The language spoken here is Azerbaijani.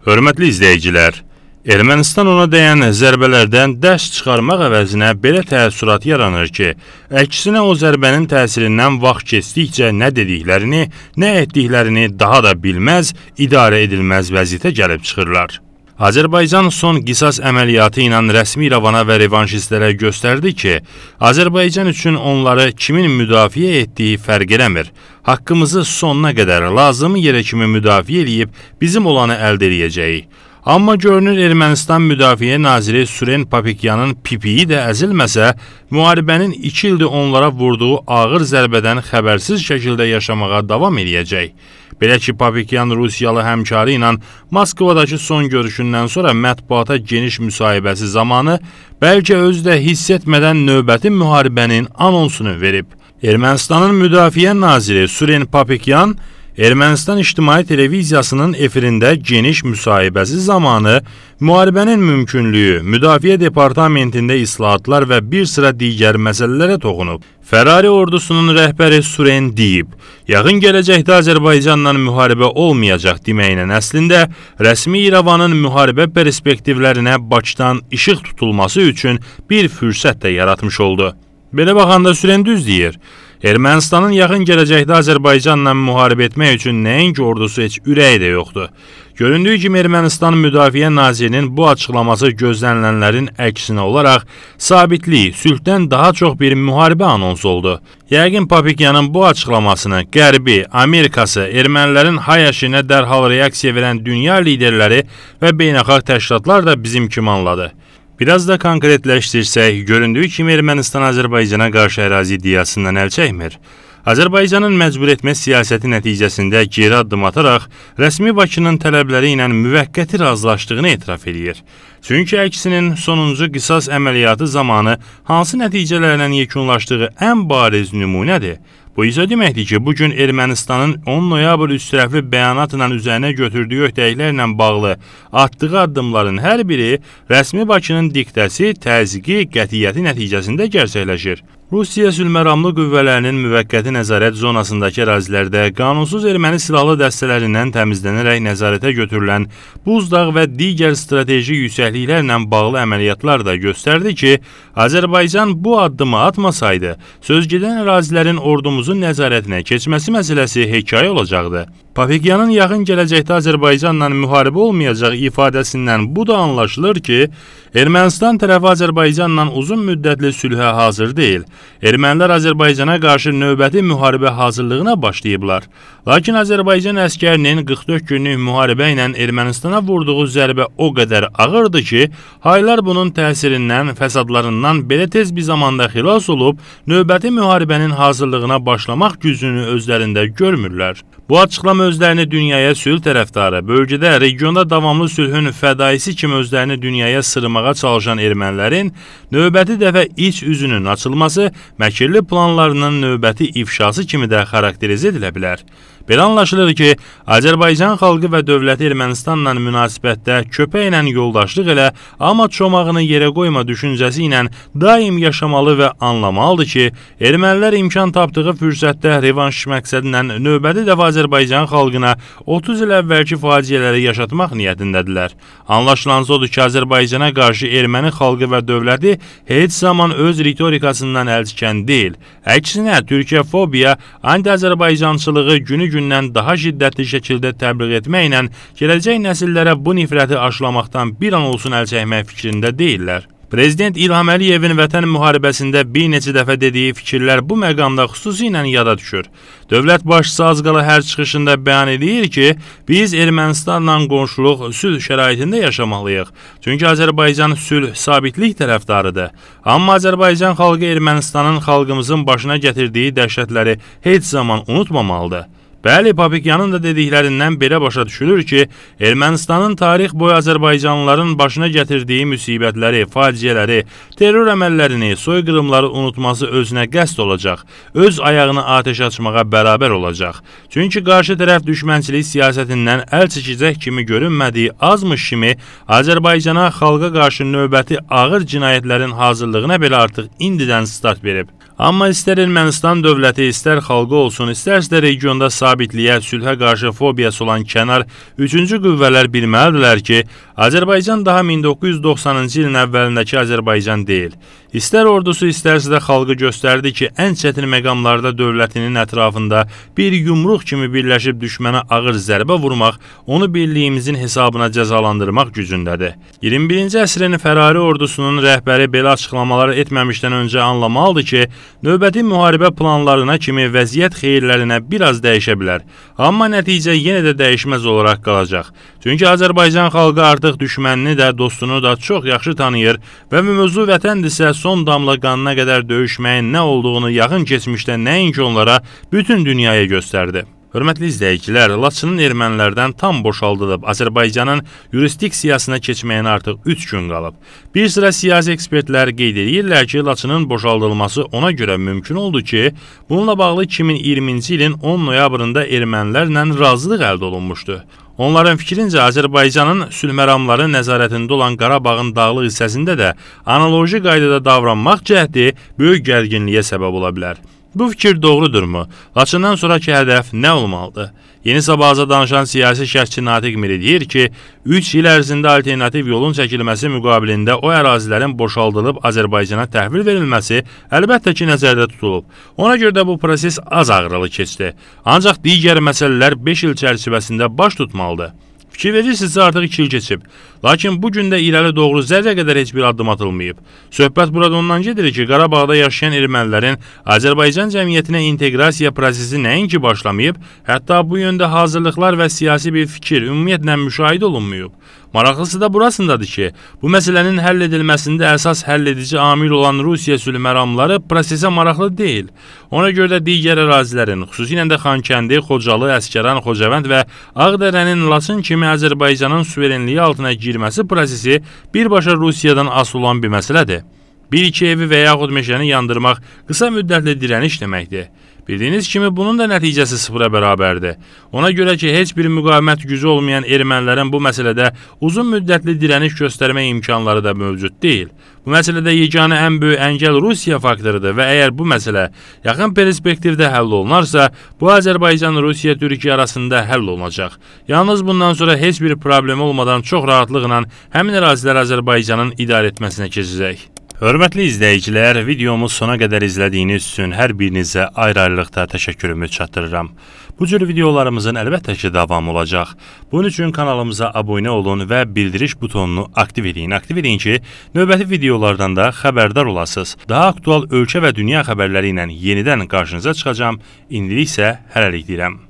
Hörmətli izləyicilər, Ermənistan ona dəyən zərbələrdən dərs çıxarmaq əvəzinə belə təəssürat yaranır ki, əksinə o zərbənin təsirindən vaxt keçdikcə nə dediklərini, nə etdiklərini daha da bilməz, idarə edilməz vəziyyətə gəlib çıxırlar. Azərbaycan son qisas əməliyyatı ilə rəsmi İrəvana və revanşistlərə göstərdi ki, Azərbaycan üçün onları kimin müdafiə etdiyi fərq eləmir. Haqqımızı sonuna qədər lazım yerə kimi müdafiə eləyib bizim olanı əldə eləyəcəyik. Amma görünür Ermənistan Müdafiə Naziri Süren Papikyanın pipiyi də əzilməsə, müharibənin 2 ildir onlara vurduğu ağır zərbədən xəbərsiz şəkildə yaşamağa davam eləyəcək. Belə ki, Babikyan Rusiyalı həmkarı ilə Moskvadakı son görüşündən sonra mətbuata geniş müsahibəsi zamanı bəlkə özü də hiss etmədən növbəti müharibənin anonsunu verib. Ermənistanın müdafiə naziri Suren Papikyan Ermənistan İctimai Televiziyasının efirində geniş müsahibəsi zamanı müharibənin mümkünlüyü, Müdafiə Departamentində islahatlar və bir sıra digər məsələlərə toxunub. Fərari ordusunun rəhbəri Suren deyib, yaxın gələcəkdə Azərbaycanla müharibə olmayacaq deməyinə əslində rəsmi İrəvanın müharibə perspektivlərinə Bakıdan işıq tutulması üçün bir fürsət də yaratmış oldu. Belə baxanda Suren düz deyir. Ermənistanın yaxın gələcəkdə Azərbaycanla müharibə etmək üçün nəinki ordusu heç ürəyi də yoxdur. Göründüyü kimi Ermənistan Müdafiə Nazirinin bu açıqlaması gözlənilənlərin əksinə olaraq sabitliyi, sülhdən daha çox bir müharibə anonsu oldu. Yəqin Papikyanın bu açıqlamasını Qərbi, Amerikası, ermənilərin hayaşinə dərhal reaksiya verən dünya liderləri və beynəlxalq təşkilatlar da bizim kimi anladı. Biraz da konkretləşdirsək, göründüyü kimi Ermənistan Azərbaycana qarşı ərazi iddiasından əl çəkmir. Azərbaycanın məcbur etmə siyasəti nəticəsində geri addım ataraq rəsmi Bakının tələbləri ilə müvəqqəti razılaşdığını etiraf eləyir. Çünki əksinin sonuncu qisas əməliyyatı zamanı hansı nəticələrlə yekunlaşdığı ən bariz nümunədir. Bu isə deməkdir ki, bu gün Ermənistanın 10 noyabr üçtərəfli bəyanatla üzərinə götürdüyü öhdəliklərlə bağlı atdığı addımların hər biri rəsmi Bakının diktəsi, təzyiqi, qətiyyəti nəticəsində gerçəkləşir. Rusiya sülməramlı qüvvələrinin müvəqqəti nəzarət zonasındakı ərazilərdə qanunsuz erməni silahlı dəstələrindən təmizlənərək nəzarətə götürülən buzdağ və digər strateji yüksəkliklərlə bağlı əməliyyatlar da göstərdi ki, Azərbaycan bu addımı atmasaydı, sözgedən ərazilərin ordumuzun nəzarətinə keçməsi məsələsi hekayə olacaqdı. Pavikyanın yaxın gələcəkdə Azərbaycanla müharibə olmayacaq ifadəsindən bu da anlaşılır ki, Ermənistan tərəfi Azərbaycanla uzun müddətli sülhə hazır deyil. Ermənilər Azərbaycana qarşı növbəti müharibə hazırlığına başlayıblar. Lakin Azərbaycan əskərinin 44 günlük müharibə ilə Ermənistana vurduğu zərbə o qədər ağırdı ki, haylar bunun təsirindən, fəsadlarından belə tez bir zamanda xilas olub növbəti müharibənin hazırlığına başlamaq gücünü özlərində görmürlər. Bu açıqlama özlərini dünyaya sülh tərəfdarı, bölgədə, regionda davamlı sülhün fədaisi kimi özlərini dünyaya sırmağa çalışan ermənilərin növbəti dəfə iç üzünün açılması, məkirli planlarının növbəti ifşası kimi də xarakterizə edilə bilər. Belə anlaşılır ki, Azərbaycan xalqı və dövləti Ermənistanla münasibətdə köpəklə yoldaşlıq elə, amma çomağını yerə qoyma düşüncəsi ilə daim yaşamalı və anlamalıdır ki, ermənilər imkan tapdığı fürsətdə revanş məqsədilə növbəti dəfə Azərbaycan xalqına 30 il əvvəlki faciələri yaşatmaq niyyətindədirlər. Anlaşılan odur ki, Azərbaycana qarşı erməni xalqı və dövləti heç zaman öz ritorikasından əl çəkən deyil. Əksinə, Türkiyə fobiya, anti-Azərbaycançılığı günü gündən daha şiddətli şəkildə təbliğ etməklə gələcək nəsillərə bu nifrəti aşılamaqdan bir an olsun əl çəkmək fikrində deyillər. Prezident İlham Əliyevin vətən müharibəsində bir neçə dəfə dediyi fikirlər bu məqamda xüsusilə yada düşür. Dövlət başçısı az qala hər çıxışında bəyan edir ki, biz Ermənistanla qonşuluq sülh şəraitində yaşamalıyıq. Çünki Azərbaycan sülh sabitlik tərəfdarıdır. Amma Azərbaycan xalqı Ermənistanın xalqımızın başına gətirdiyi dəhşətləri heç zaman unutmamalıdır. Bəli, Papikyanın da dediklərindən belə başa düşülür ki, Ermənistanın tarix boyu Azərbaycanlıların başına gətirdiyi müsibətləri, faciələri, terror əməllərini, soyqırımları unutması özünə qəsd olacaq, öz ayağını atəş açmağa bərabər olacaq. Çünki qarşı tərəf düşmənçilik siyasətindən əl çəkəcək kimi görünmədiyi azmış kimi Azərbaycana xalqa qarşı növbəti ağır cinayətlərin hazırlığına belə artıq indidən start verib. Amma istər Ermənistan dövləti, istər xalqı olsun, istərsə də regionda sabitliyə, sülhə qarşı fobiyası olan kənar üçüncü qüvvələr bilməlidirlər ki, Azərbaycan daha 1990-cı ilin əvvəlindəki Azərbaycan deyil. İstər ordusu, istərsə də xalqı göstərdi ki, ən çətin məqamlarda dövlətinin ətrafında bir yumruq kimi birləşib düşmənə ağır zərbə vurmaq, onu birliyimizin hesabına cəzalandırmaq gücündədir. 21-ci əsrin Fərari ordusunun rəhbəri belə açıqlamalar etməmişdən öncə anlamalıdır ki, Növbəti müharibə planlarına kimi vəziyyət xeyirlərinə biraz dəyişə bilər, amma nəticə yenə də dəyişməz olaraq qalacaq. Çünki Azərbaycan xalqı artıq düşmənini də, dostunu da çox yaxşı tanıyır və mövzu vətəndirsə, son damla qanına qədər döyüşməyin nə olduğunu yaxın keçmişdə nəinki onlara, bütün dünyaya göstərdi. Hörmətli izləyicilər, Laçının ermənilərdən tam boşaldılıb Azərbaycanın yurisdiksiyasına keçməyinə artıq 3 gün qalıb. Bir sıra siyasi ekspertlər qeyd edirlər ki, Laçının boşaldılması ona görə mümkün oldu ki, bununla bağlı 2020-ci ilin 10 noyabrında ermənilərlə razılıq əldə olunmuşdu. Onların fikrincə Azərbaycanın sülhməramları nəzarətində olan Qarabağın dağlıq hissəsində də analoji qaydada davranmaq cəhdi böyük gərginliyə səbəb ola bilər. Bu fikir doğrudurmu? Laçından sonrakı hədəf nə olmalıdır? Yeni Sabahaza danışan siyasi şərhçi Natiq Miri deyir ki, 3 il ərzində alternativ yolun çəkilməsi müqabilində o ərazilərin boşaldılıb Azərbaycana təhvil verilməsi əlbəttə ki, nəzərdə tutulub. Ona görə də bu proses az ağrılı keçdi. Ancaq digər məsələlər 5 il çərçivəsində baş tutmalıdır. Fikirləyici sizə artıq 2 il keçib. Lakin bu gün də irəli doğru zərrə qədər heç bir addım atılmayıb. Söhbət burada ondan gedir ki, Qarabağda yaşayan ermənilərin Azərbaycan cəmiyyətinə inteqrasiya prosesi nəinki başlamayıb, hətta bu yöndə hazırlıqlar və siyasi bir fikir ümumiyyətlə müşahidə olunmayıb. Maraqlısı da burasındadır ki, bu məsələnin həll edilməsində əsas həll edici amil olan Rusiya sülh məramları prosesə maraqlı deyil. Ona görə də digər ərazilərin, xüsusilə də Xankəndi, Xocalı, Əskəran, Xocavənd və Ağdərənin Laçın kimi Azərbaycanın suverenliyi altına girməsi prosesi birbaşa Rusiyadan asılı olan bir məsələdir. Bir-iki evi və yaxud meşəni yandırmaq qısa müddətli dirəniş deməkdir. Bildiyiniz kimi bunun da nəticəsi sıfıra bərabərdir. Ona görə ki, heç bir müqavimət gücü olmayan ermənilərin bu məsələdə uzun müddətli dirəniş göstərmə imkanları da mövcud deyil. Bu məsələdə yeganə ən böyük əngəl Rusiya faktorudur və əgər bu məsələ yaxın perspektivdə həll olunarsa, bu Azərbaycan-Rusiya-Türkiyə arasında həll olunacaq. Yalnız bundan sonra heç bir problem olmadan çox rahatlıqla həmin ərazilər Azərbaycanın idarə etməsinə keçəcək. Hörmətli izləyicilər, videomu sona qədər izlədiyiniz üçün hər birinizə ayrı-ayrılıqda təşəkkürümü çatdırıram. Bu cür videolarımızın əlbəttə ki, davamı olacaq. Bunun üçün kanalımıza abunə olun və bildiriş butonunu aktiv edin. Aktiv edin ki, növbəti videolardan da xəbərdar olasınız. Daha aktual ölkə və dünya xəbərləri ilə yenidən qarşınıza çıxacağam. İndilik isə hələlik deyirəm.